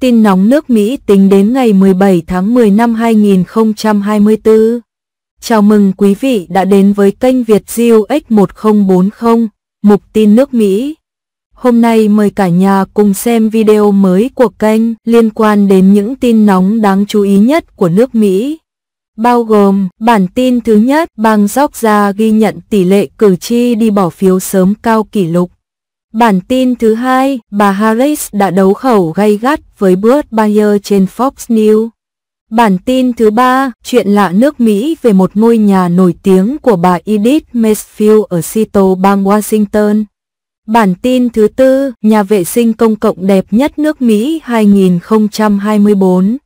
tin nóng nước Mỹ tính đến ngày 17 tháng 10 năm 2024. Chào mừng quý vị đã đến với kênh Việt GUX 1040, mục tin nước Mỹ. Hôm nay mời cả nhà cùng xem video mới của kênh liên quan đến những tin nóng đáng chú ý nhất của nước Mỹ. Bao gồm bản tin thứ nhất, bang Georgia ghi nhận tỷ lệ cử tri đi bỏ phiếu sớm cao kỷ lục. Bản tin thứ hai, bà Harris đã đấu khẩu gay gắt với Burt Bayer trên Fox News. Bản tin thứ ba, chuyện lạ nước Mỹ về một ngôi nhà nổi tiếng của bà Edith Macefield ở Seattle, bang Washington. Bản tin thứ tư, nhà vệ sinh công cộng đẹp nhất nước Mỹ 2024.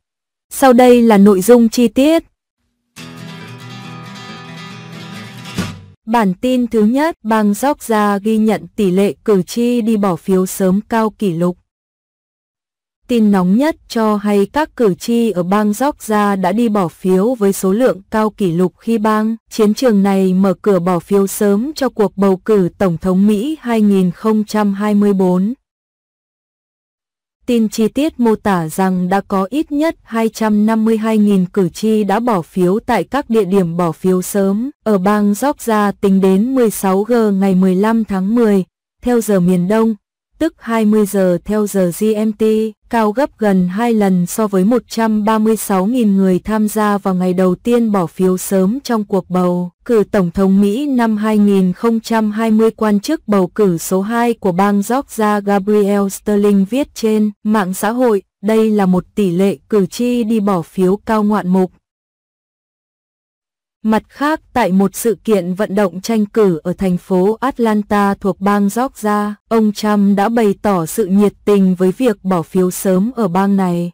Sau đây là nội dung chi tiết. Bản tin thứ nhất, bang Georgia ghi nhận tỷ lệ cử tri đi bỏ phiếu sớm cao kỷ lục. Tin nóng nhất cho hay các cử tri ở bang Georgia đã đi bỏ phiếu với số lượng cao kỷ lục khi bang chiến trường này mở cửa bỏ phiếu sớm cho cuộc bầu cử Tổng thống Mỹ 2024. Tin chi tiết mô tả rằng đã có ít nhất 252.000 cử tri đã bỏ phiếu tại các địa điểm bỏ phiếu sớm ở bang Georgia tính đến 16 giờ ngày 15 tháng 10, theo giờ miền Đông, tức 20 giờ theo giờ GMT, cao gấp gần 2 lần so với 136.000 người tham gia vào ngày đầu tiên bỏ phiếu sớm trong cuộc bầu cử Tổng thống Mỹ năm 2020 quan chức bầu cử số 2 của bang Georgia Gabriel Sterling viết trên mạng xã hội. Đây là một tỷ lệ cử tri đi bỏ phiếu cao ngoạn mục, Mặt khác, tại một sự kiện vận động tranh cử ở thành phố Atlanta thuộc bang Georgia, ông Trump đã bày tỏ sự nhiệt tình với việc bỏ phiếu sớm ở bang này.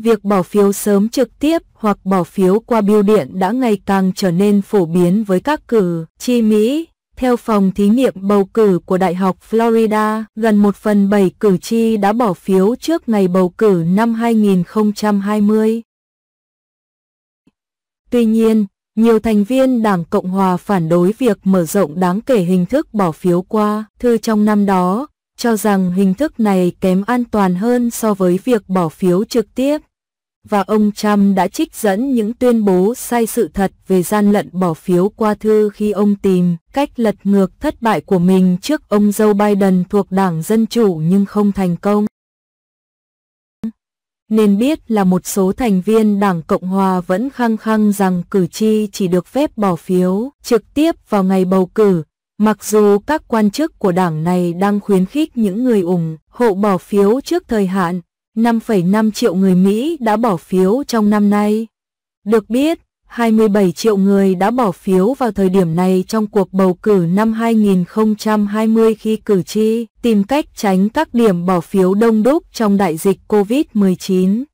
Việc bỏ phiếu sớm trực tiếp hoặc bỏ phiếu qua biêu điện đã ngày càng trở nên phổ biến với các cử tri Mỹ. Theo phòng thí nghiệm bầu cử của Đại học Florida, gần 1 phần 7 cử tri đã bỏ phiếu trước ngày bầu cử năm 2020. Tuy nhiên, nhiều thành viên Đảng Cộng Hòa phản đối việc mở rộng đáng kể hình thức bỏ phiếu qua thư trong năm đó, cho rằng hình thức này kém an toàn hơn so với việc bỏ phiếu trực tiếp. Và ông Trump đã trích dẫn những tuyên bố sai sự thật về gian lận bỏ phiếu qua thư khi ông tìm cách lật ngược thất bại của mình trước ông Joe Biden thuộc Đảng Dân Chủ nhưng không thành công nên biết là một số thành viên Đảng Cộng Hòa vẫn khăng khăng rằng cử tri chỉ được phép bỏ phiếu trực tiếp vào ngày bầu cử, mặc dù các quan chức của đảng này đang khuyến khích những người ủng hộ bỏ phiếu trước thời hạn. 5,5 triệu người Mỹ đã bỏ phiếu trong năm nay. Được biết, 27 triệu người đã bỏ phiếu vào thời điểm này trong cuộc bầu cử năm 2020 khi cử tri tìm cách tránh các điểm bỏ phiếu đông đúc trong đại dịch COVID-19.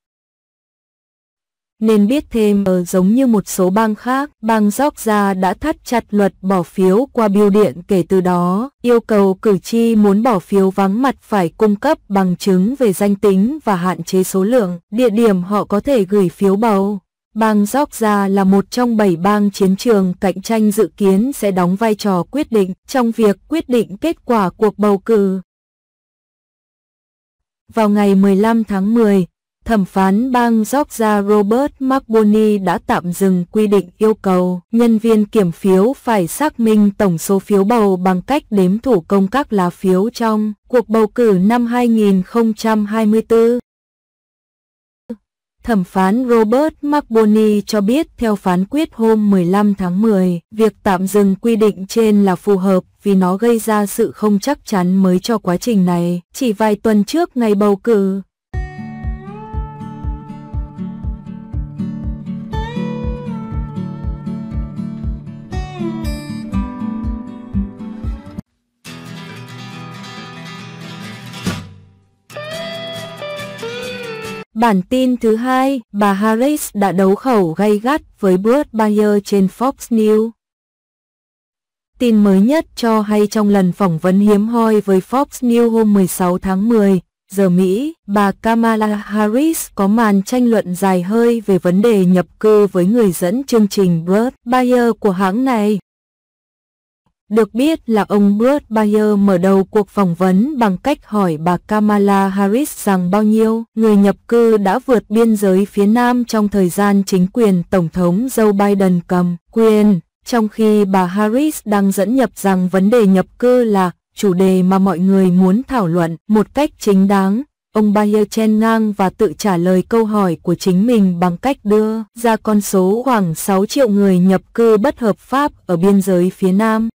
Nên biết thêm ở ờ, giống như một số bang khác, bang Georgia đã thắt chặt luật bỏ phiếu qua biêu điện kể từ đó, yêu cầu cử tri muốn bỏ phiếu vắng mặt phải cung cấp bằng chứng về danh tính và hạn chế số lượng, địa điểm họ có thể gửi phiếu bầu. Bang Georgia là một trong bảy bang chiến trường cạnh tranh dự kiến sẽ đóng vai trò quyết định trong việc quyết định kết quả cuộc bầu cử. Vào ngày 15 tháng 10, thẩm phán bang Georgia Robert McBurney đã tạm dừng quy định yêu cầu nhân viên kiểm phiếu phải xác minh tổng số phiếu bầu bằng cách đếm thủ công các lá phiếu trong cuộc bầu cử năm 2024. Thẩm phán Robert Marboni cho biết theo phán quyết hôm 15 tháng 10, việc tạm dừng quy định trên là phù hợp vì nó gây ra sự không chắc chắn mới cho quá trình này. Chỉ vài tuần trước ngày bầu cử, Bản tin thứ hai, bà Harris đã đấu khẩu gay gắt với Burt Bayer trên Fox News. Tin mới nhất cho hay trong lần phỏng vấn hiếm hoi với Fox News hôm 16 tháng 10, giờ Mỹ, bà Kamala Harris có màn tranh luận dài hơi về vấn đề nhập cư với người dẫn chương trình Burt Bayer của hãng này. Được biết là ông Burt Bayer mở đầu cuộc phỏng vấn bằng cách hỏi bà Kamala Harris rằng bao nhiêu người nhập cư đã vượt biên giới phía Nam trong thời gian chính quyền Tổng thống Joe Biden cầm quyền, trong khi bà Harris đang dẫn nhập rằng vấn đề nhập cư là chủ đề mà mọi người muốn thảo luận một cách chính đáng. Ông Bayer chen ngang và tự trả lời câu hỏi của chính mình bằng cách đưa ra con số khoảng 6 triệu người nhập cư bất hợp pháp ở biên giới phía Nam.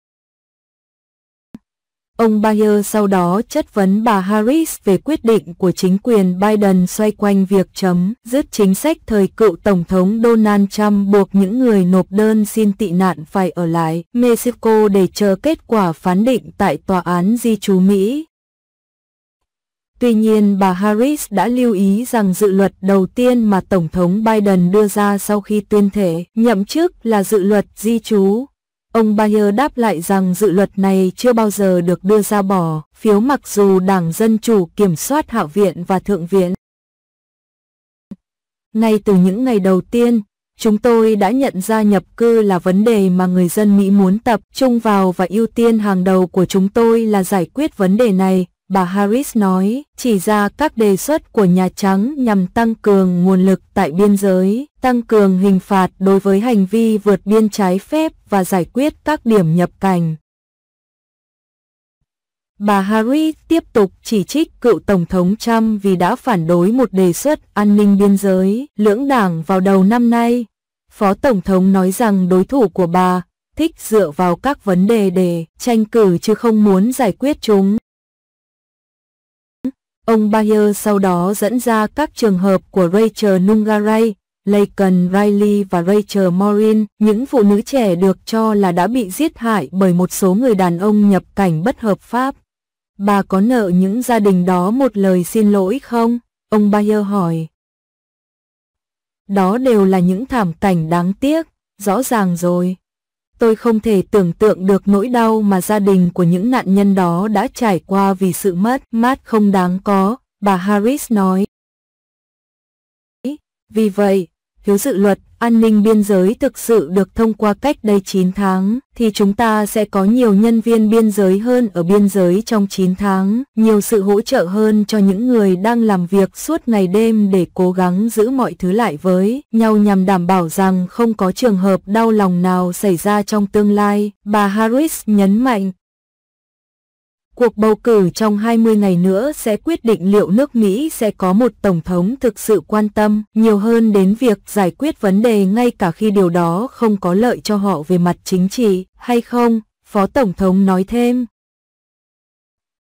Ông Bayer sau đó chất vấn bà Harris về quyết định của chính quyền Biden xoay quanh việc chấm dứt chính sách thời cựu Tổng thống Donald Trump buộc những người nộp đơn xin tị nạn phải ở lại Mexico để chờ kết quả phán định tại Tòa án Di trú Mỹ. Tuy nhiên bà Harris đã lưu ý rằng dự luật đầu tiên mà Tổng thống Biden đưa ra sau khi tuyên thể nhậm chức là dự luật di trú Ông Bayer đáp lại rằng dự luật này chưa bao giờ được đưa ra bỏ phiếu mặc dù Đảng Dân Chủ kiểm soát Hạ viện và Thượng viện. Ngay từ những ngày đầu tiên, chúng tôi đã nhận ra nhập cư là vấn đề mà người dân Mỹ muốn tập trung vào và ưu tiên hàng đầu của chúng tôi là giải quyết vấn đề này, bà Harris nói, chỉ ra các đề xuất của Nhà Trắng nhằm tăng cường nguồn lực tại biên giới, tăng cường hình phạt đối với hành vi vượt biên trái phép và giải quyết các điểm nhập cảnh. Bà Harris tiếp tục chỉ trích cựu Tổng thống Trump vì đã phản đối một đề xuất an ninh biên giới lưỡng đảng vào đầu năm nay. Phó Tổng thống nói rằng đối thủ của bà thích dựa vào các vấn đề để tranh cử chứ không muốn giải quyết chúng. Ông Bayer sau đó dẫn ra các trường hợp của Rachel Nungaray, Laken Riley và Rachel Morin, những phụ nữ trẻ được cho là đã bị giết hại bởi một số người đàn ông nhập cảnh bất hợp pháp. Bà có nợ những gia đình đó một lời xin lỗi không? Ông Bayer hỏi. Đó đều là những thảm cảnh đáng tiếc, rõ ràng rồi. Tôi không thể tưởng tượng được nỗi đau mà gia đình của những nạn nhân đó đã trải qua vì sự mất mát không đáng có, bà Harris nói. Vì vậy, hiếu dự luật an ninh biên giới thực sự được thông qua cách đây 9 tháng, thì chúng ta sẽ có nhiều nhân viên biên giới hơn ở biên giới trong 9 tháng, nhiều sự hỗ trợ hơn cho những người đang làm việc suốt ngày đêm để cố gắng giữ mọi thứ lại với nhau nhằm đảm bảo rằng không có trường hợp đau lòng nào xảy ra trong tương lai, bà Harris nhấn mạnh. Cuộc bầu cử trong 20 ngày nữa sẽ quyết định liệu nước Mỹ sẽ có một tổng thống thực sự quan tâm nhiều hơn đến việc giải quyết vấn đề ngay cả khi điều đó không có lợi cho họ về mặt chính trị hay không, Phó Tổng thống nói thêm.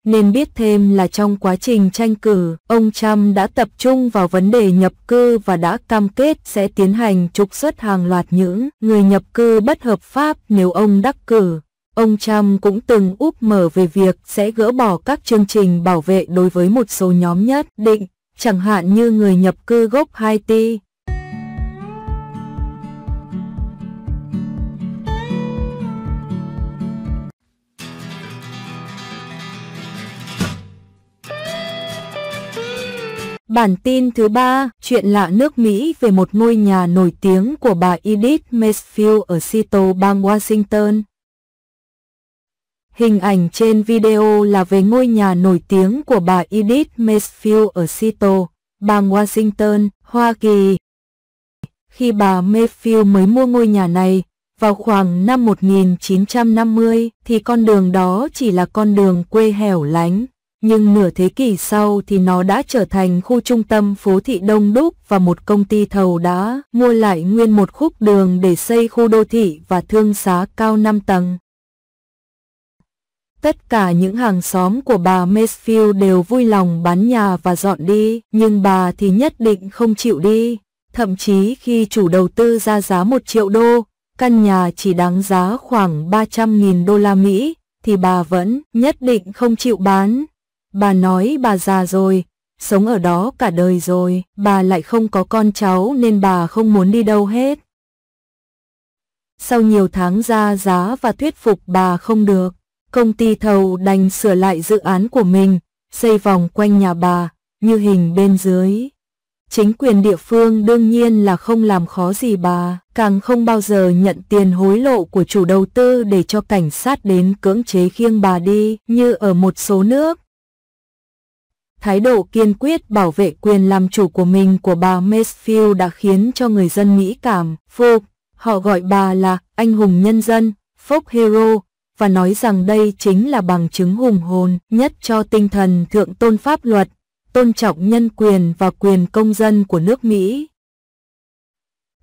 Nên biết thêm là trong quá trình tranh cử, ông Trump đã tập trung vào vấn đề nhập cư và đã cam kết sẽ tiến hành trục xuất hàng loạt những người nhập cư bất hợp pháp nếu ông đắc cử. Ông Trump cũng từng úp mở về việc sẽ gỡ bỏ các chương trình bảo vệ đối với một số nhóm nhất định, chẳng hạn như người nhập cư gốc Haiti. Bản tin thứ ba, chuyện lạ nước Mỹ về một ngôi nhà nổi tiếng của bà Edith Macefield ở Seattle, bang Washington. Hình ảnh trên video là về ngôi nhà nổi tiếng của bà Edith Macefield ở Seattle, bang Washington, Hoa Kỳ. Khi bà Mayfield mới mua ngôi nhà này, vào khoảng năm 1950 thì con đường đó chỉ là con đường quê hẻo lánh, nhưng nửa thế kỷ sau thì nó đã trở thành khu trung tâm phố thị đông đúc và một công ty thầu đã mua lại nguyên một khúc đường để xây khu đô thị và thương xá cao 5 tầng. Tất cả những hàng xóm của bà Mesfield đều vui lòng bán nhà và dọn đi, nhưng bà thì nhất định không chịu đi. Thậm chí khi chủ đầu tư ra giá 1 triệu đô, căn nhà chỉ đáng giá khoảng 300.000 đô la Mỹ, thì bà vẫn nhất định không chịu bán. Bà nói bà già rồi, sống ở đó cả đời rồi, bà lại không có con cháu nên bà không muốn đi đâu hết. Sau nhiều tháng ra giá và thuyết phục bà không được, Công ty thầu đành sửa lại dự án của mình, xây vòng quanh nhà bà, như hình bên dưới. Chính quyền địa phương đương nhiên là không làm khó gì bà, càng không bao giờ nhận tiền hối lộ của chủ đầu tư để cho cảnh sát đến cưỡng chế khiêng bà đi như ở một số nước. Thái độ kiên quyết bảo vệ quyền làm chủ của mình của bà Macefield đã khiến cho người dân Mỹ cảm phục. Họ gọi bà là anh hùng nhân dân, folk hero, và nói rằng đây chính là bằng chứng hùng hồn nhất cho tinh thần thượng tôn pháp luật, tôn trọng nhân quyền và quyền công dân của nước Mỹ.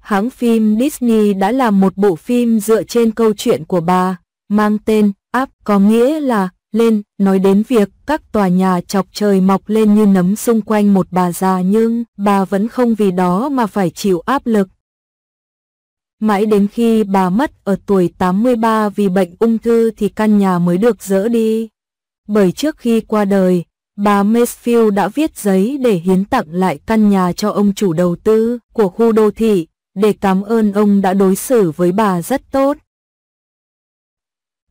Hãng phim Disney đã làm một bộ phim dựa trên câu chuyện của bà, mang tên Up có nghĩa là lên, nói đến việc các tòa nhà chọc trời mọc lên như nấm xung quanh một bà già nhưng bà vẫn không vì đó mà phải chịu áp lực. Mãi đến khi bà mất ở tuổi 83 vì bệnh ung thư thì căn nhà mới được dỡ đi. Bởi trước khi qua đời, bà Mesfield đã viết giấy để hiến tặng lại căn nhà cho ông chủ đầu tư của khu đô thị, để cảm ơn ông đã đối xử với bà rất tốt.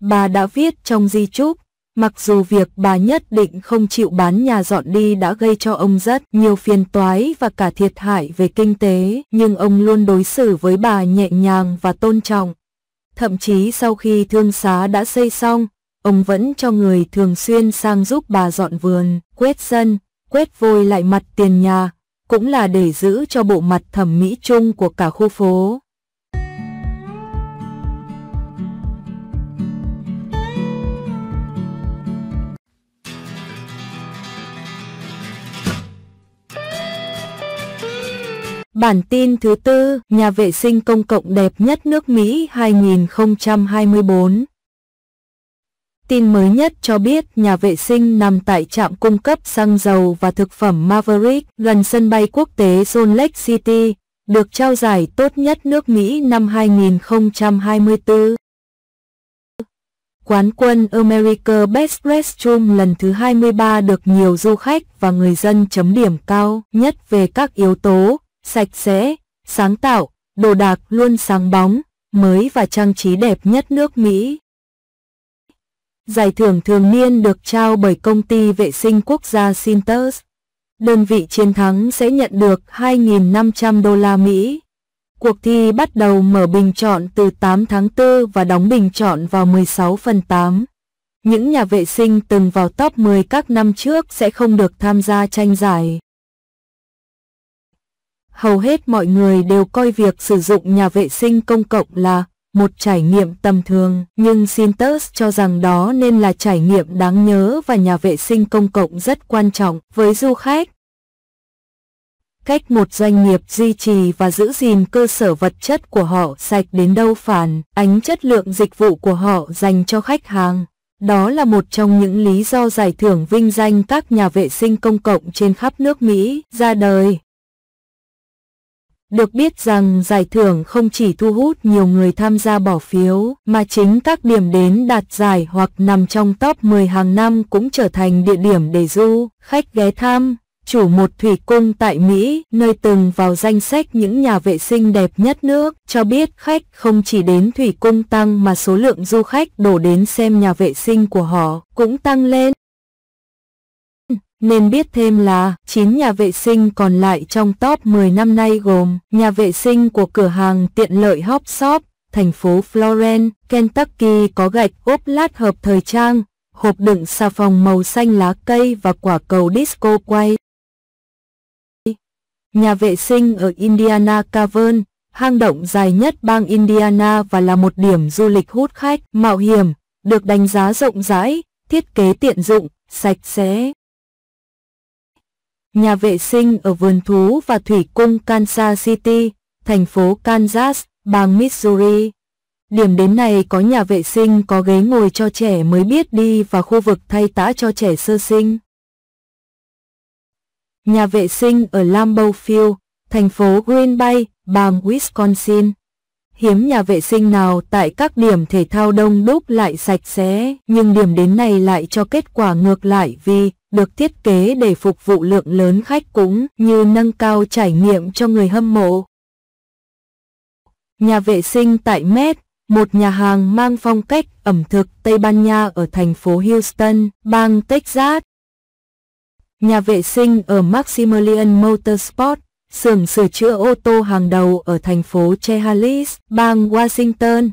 Bà đã viết trong di chúc, Mặc dù việc bà nhất định không chịu bán nhà dọn đi đã gây cho ông rất nhiều phiền toái và cả thiệt hại về kinh tế, nhưng ông luôn đối xử với bà nhẹ nhàng và tôn trọng. Thậm chí sau khi thương xá đã xây xong, ông vẫn cho người thường xuyên sang giúp bà dọn vườn, quét sân, quét vôi lại mặt tiền nhà, cũng là để giữ cho bộ mặt thẩm mỹ chung của cả khu phố. Bản tin thứ tư, nhà vệ sinh công cộng đẹp nhất nước Mỹ 2024. Tin mới nhất cho biết nhà vệ sinh nằm tại trạm cung cấp xăng dầu và thực phẩm Maverick gần sân bay quốc tế Salt Lake City, được trao giải tốt nhất nước Mỹ năm 2024. Quán quân America Best Restroom lần thứ 23 được nhiều du khách và người dân chấm điểm cao nhất về các yếu tố sạch sẽ, sáng tạo, đồ đạc luôn sáng bóng, mới và trang trí đẹp nhất nước Mỹ. Giải thưởng thường niên được trao bởi công ty vệ sinh quốc gia Sintus. Đơn vị chiến thắng sẽ nhận được 2.500 đô la Mỹ. Cuộc thi bắt đầu mở bình chọn từ 8 tháng 4 và đóng bình chọn vào 16 phần 8. Những nhà vệ sinh từng vào top 10 các năm trước sẽ không được tham gia tranh giải hầu hết mọi người đều coi việc sử dụng nhà vệ sinh công cộng là một trải nghiệm tầm thường, nhưng Sintus cho rằng đó nên là trải nghiệm đáng nhớ và nhà vệ sinh công cộng rất quan trọng với du khách. Cách một doanh nghiệp duy trì và giữ gìn cơ sở vật chất của họ sạch đến đâu phản ánh chất lượng dịch vụ của họ dành cho khách hàng. Đó là một trong những lý do giải thưởng vinh danh các nhà vệ sinh công cộng trên khắp nước Mỹ ra đời. Được biết rằng giải thưởng không chỉ thu hút nhiều người tham gia bỏ phiếu, mà chính các điểm đến đạt giải hoặc nằm trong top 10 hàng năm cũng trở thành địa điểm để du, khách ghé thăm. Chủ một thủy cung tại Mỹ, nơi từng vào danh sách những nhà vệ sinh đẹp nhất nước, cho biết khách không chỉ đến thủy cung tăng mà số lượng du khách đổ đến xem nhà vệ sinh của họ cũng tăng lên. Nên biết thêm là 9 nhà vệ sinh còn lại trong top 10 năm nay gồm nhà vệ sinh của cửa hàng tiện lợi Hop Shop, thành phố Florence, Kentucky có gạch ốp lát hợp thời trang, hộp đựng xà phòng màu xanh lá cây và quả cầu disco quay. Nhà vệ sinh ở Indiana Cavern, hang động dài nhất bang Indiana và là một điểm du lịch hút khách, mạo hiểm, được đánh giá rộng rãi, thiết kế tiện dụng, sạch sẽ nhà vệ sinh ở vườn thú và thủy cung Kansas City, thành phố Kansas, bang Missouri. Điểm đến này có nhà vệ sinh có ghế ngồi cho trẻ mới biết đi và khu vực thay tã cho trẻ sơ sinh. Nhà vệ sinh ở Lambeau Field, thành phố Green Bay, bang Wisconsin hiếm nhà vệ sinh nào tại các điểm thể thao đông đúc lại sạch sẽ, nhưng điểm đến này lại cho kết quả ngược lại vì được thiết kế để phục vụ lượng lớn khách cũng như nâng cao trải nghiệm cho người hâm mộ. Nhà vệ sinh tại Met, một nhà hàng mang phong cách ẩm thực Tây Ban Nha ở thành phố Houston, bang Texas. Nhà vệ sinh ở Maximilian Motorsport xưởng sửa chữa ô tô hàng đầu ở thành phố Chehalis, bang Washington.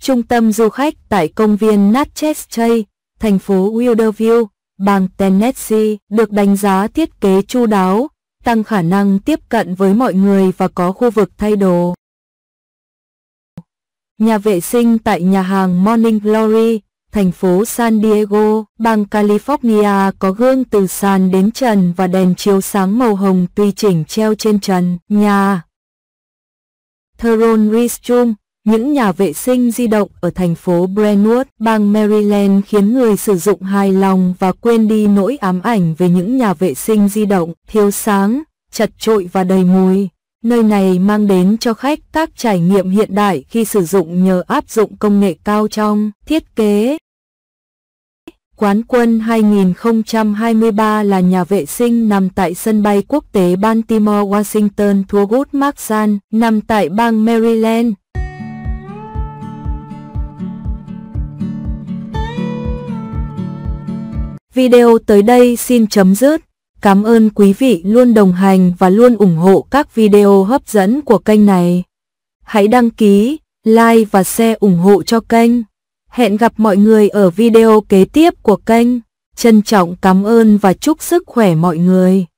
Trung tâm du khách tại công viên Natchez, thành phố Wilderville, bang Tennessee được đánh giá thiết kế chu đáo, tăng khả năng tiếp cận với mọi người và có khu vực thay đồ. Nhà vệ sinh tại nhà hàng Morning Glory thành phố San Diego, bang California có gương từ sàn đến trần và đèn chiếu sáng màu hồng tùy chỉnh treo trên trần, nhà. Theron Restroom, những nhà vệ sinh di động ở thành phố Brentwood, bang Maryland khiến người sử dụng hài lòng và quên đi nỗi ám ảnh về những nhà vệ sinh di động, thiếu sáng, chật trội và đầy mùi. Nơi này mang đến cho khách các trải nghiệm hiện đại khi sử dụng nhờ áp dụng công nghệ cao trong thiết kế. Quán quân 2023 là nhà vệ sinh nằm tại sân bay quốc tế Baltimore Washington thua Gút San, nằm tại bang Maryland. Video tới đây xin chấm dứt. Cảm ơn quý vị luôn đồng hành và luôn ủng hộ các video hấp dẫn của kênh này. Hãy đăng ký, like và share ủng hộ cho kênh. Hẹn gặp mọi người ở video kế tiếp của kênh. Trân trọng cảm ơn và chúc sức khỏe mọi người.